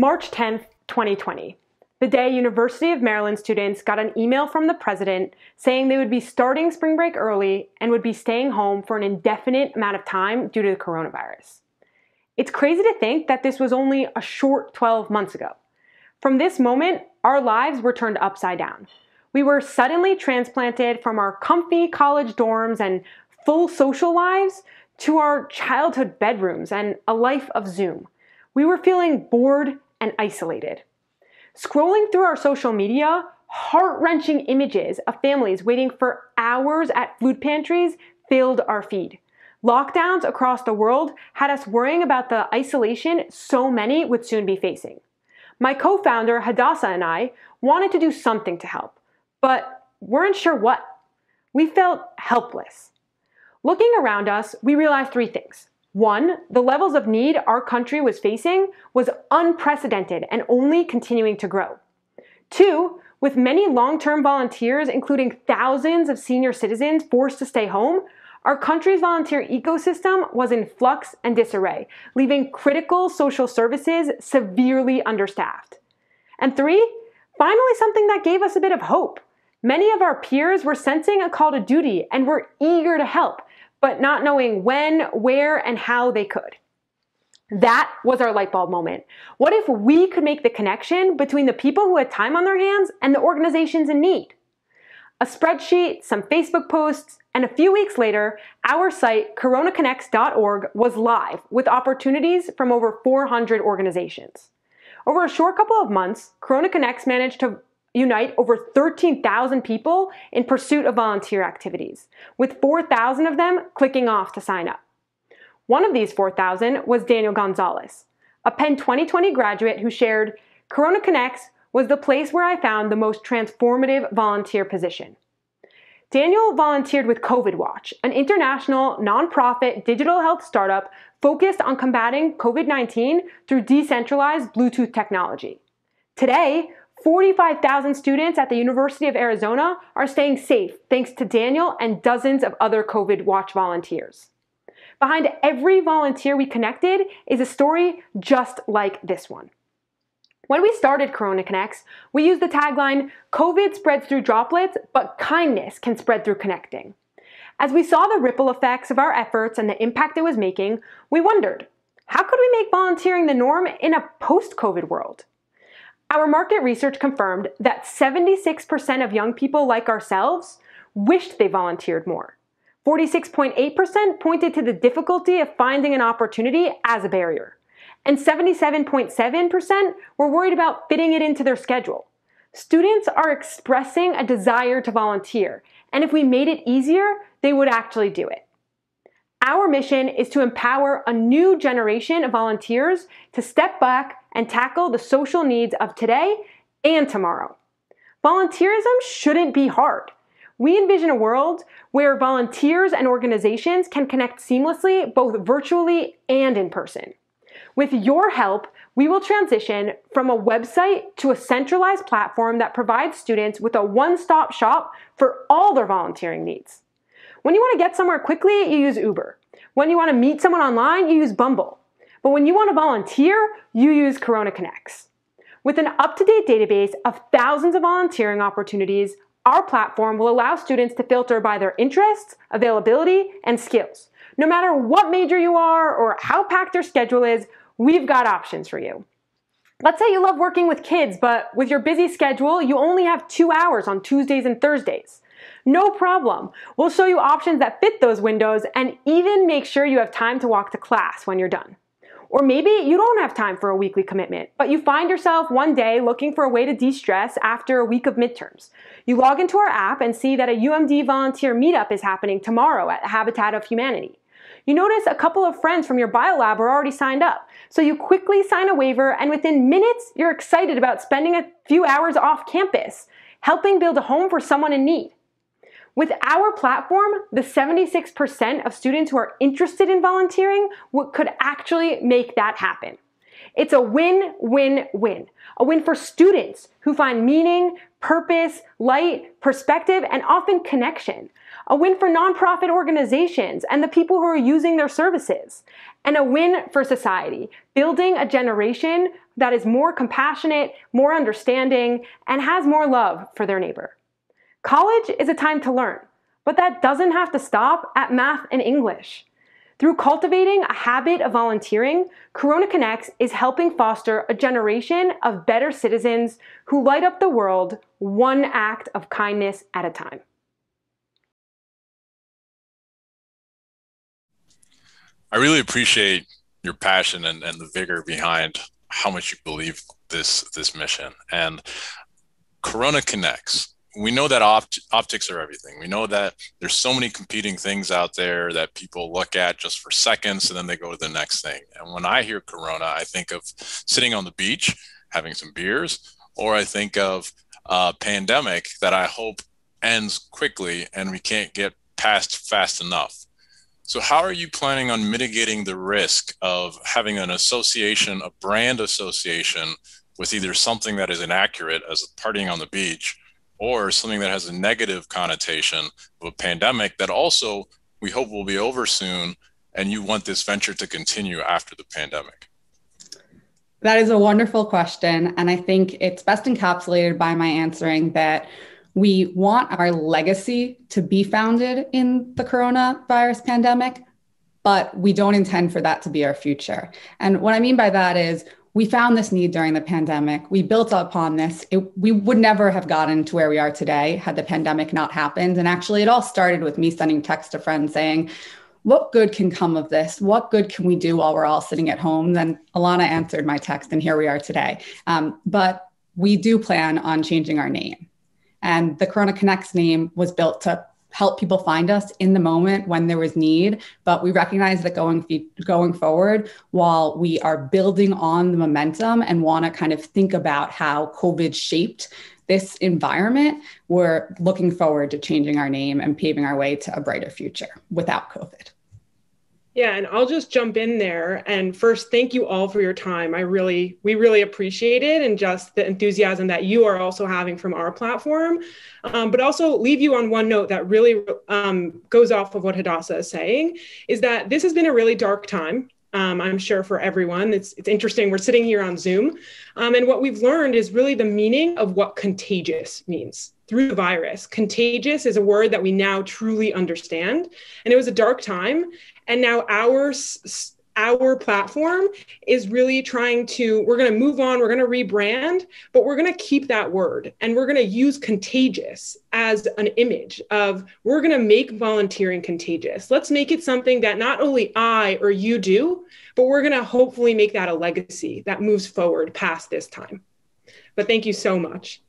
March 10th, 2020, the day University of Maryland students got an email from the president saying they would be starting spring break early and would be staying home for an indefinite amount of time due to the coronavirus. It's crazy to think that this was only a short 12 months ago. From this moment, our lives were turned upside down. We were suddenly transplanted from our comfy college dorms and full social lives to our childhood bedrooms and a life of Zoom. We were feeling bored and isolated. Scrolling through our social media, heart wrenching images of families waiting for hours at food pantries filled our feed. Lockdowns across the world had us worrying about the isolation so many would soon be facing. My co founder, Hadassah, and I wanted to do something to help, but weren't sure what. We felt helpless. Looking around us, we realized three things. One, the levels of need our country was facing was unprecedented and only continuing to grow. Two, with many long-term volunteers, including thousands of senior citizens forced to stay home, our country's volunteer ecosystem was in flux and disarray, leaving critical social services severely understaffed. And three, finally something that gave us a bit of hope. Many of our peers were sensing a call to duty and were eager to help, but not knowing when, where, and how they could. That was our light bulb moment. What if we could make the connection between the people who had time on their hands and the organizations in need? A spreadsheet, some Facebook posts, and a few weeks later, our site, coronaconnects.org, was live with opportunities from over 400 organizations. Over a short couple of months, Corona Connects managed to unite over 13,000 people in pursuit of volunteer activities, with 4,000 of them clicking off to sign up. One of these 4,000 was Daniel Gonzalez, a Penn 2020 graduate who shared, Corona Connects was the place where I found the most transformative volunteer position. Daniel volunteered with COVID Watch, an international nonprofit digital health startup focused on combating COVID 19 through decentralized Bluetooth technology. Today, 45,000 students at the University of Arizona are staying safe thanks to Daniel and dozens of other COVID Watch volunteers. Behind every volunteer we connected is a story just like this one. When we started Corona Connects, we used the tagline COVID spreads through droplets, but kindness can spread through connecting. As we saw the ripple effects of our efforts and the impact it was making, we wondered how could we make volunteering the norm in a post COVID world? Our market research confirmed that 76% of young people like ourselves wished they volunteered more. 46.8% pointed to the difficulty of finding an opportunity as a barrier. And 77.7% were worried about fitting it into their schedule. Students are expressing a desire to volunteer, and if we made it easier, they would actually do it. Our mission is to empower a new generation of volunteers to step back and tackle the social needs of today and tomorrow. Volunteerism shouldn't be hard. We envision a world where volunteers and organizations can connect seamlessly both virtually and in person. With your help, we will transition from a website to a centralized platform that provides students with a one-stop shop for all their volunteering needs. When you want to get somewhere quickly, you use Uber. When you want to meet someone online, you use Bumble. But when you want to volunteer, you use Corona Connects. With an up-to-date database of thousands of volunteering opportunities, our platform will allow students to filter by their interests, availability, and skills. No matter what major you are or how packed your schedule is, we've got options for you. Let's say you love working with kids, but with your busy schedule, you only have two hours on Tuesdays and Thursdays. No problem. We'll show you options that fit those windows and even make sure you have time to walk to class when you're done. Or maybe you don't have time for a weekly commitment, but you find yourself one day looking for a way to de stress after a week of midterms. You log into our app and see that a UMD volunteer meetup is happening tomorrow at Habitat of Humanity. You notice a couple of friends from your bio lab are already signed up, so you quickly sign a waiver, and within minutes, you're excited about spending a few hours off campus, helping build a home for someone in need. With our platform, the 76% of students who are interested in volunteering could actually make that happen. It's a win, win, win. A win for students who find meaning, purpose, light, perspective, and often connection. A win for nonprofit organizations and the people who are using their services. And a win for society, building a generation that is more compassionate, more understanding, and has more love for their neighbor. College is a time to learn, but that doesn't have to stop at math and English. Through cultivating a habit of volunteering, Corona Connects is helping foster a generation of better citizens who light up the world one act of kindness at a time. I really appreciate your passion and, and the vigor behind how much you believe this this mission. And Corona Connects we know that opt- optics are everything. We know that there's so many competing things out there that people look at just for seconds and then they go to the next thing. And when I hear Corona, I think of sitting on the beach, having some beers, or I think of a pandemic that I hope ends quickly and we can't get past fast enough. So, how are you planning on mitigating the risk of having an association, a brand association, with either something that is inaccurate as partying on the beach? or something that has a negative connotation of a pandemic that also we hope will be over soon and you want this venture to continue after the pandemic? That is a wonderful question. And I think it's best encapsulated by my answering that we want our legacy to be founded in the coronavirus pandemic, but we don't intend for that to be our future. And what I mean by that is we found this need during the pandemic. We built upon this. It, we would never have gotten to where we are today had the pandemic not happened. And actually, it all started with me sending text to friends saying, What good can come of this? What good can we do while we're all sitting at home? Then Alana answered my text, and here we are today. Um, but we do plan on changing our name. And the Corona Connects name was built to help people find us in the moment when there was need but we recognize that going going forward while we are building on the momentum and want to kind of think about how covid shaped this environment we're looking forward to changing our name and paving our way to a brighter future without covid yeah, and I'll just jump in there. And first, thank you all for your time. I really, we really appreciate it and just the enthusiasm that you are also having from our platform. Um, but also leave you on one note that really um, goes off of what Hadassah is saying is that this has been a really dark time. Um, I'm sure for everyone. It's, it's interesting. We're sitting here on Zoom. Um, and what we've learned is really the meaning of what contagious means through the virus. Contagious is a word that we now truly understand. And it was a dark time. And now our our platform is really trying to we're going to move on we're going to rebrand but we're going to keep that word and we're going to use contagious as an image of we're going to make volunteering contagious let's make it something that not only i or you do but we're going to hopefully make that a legacy that moves forward past this time but thank you so much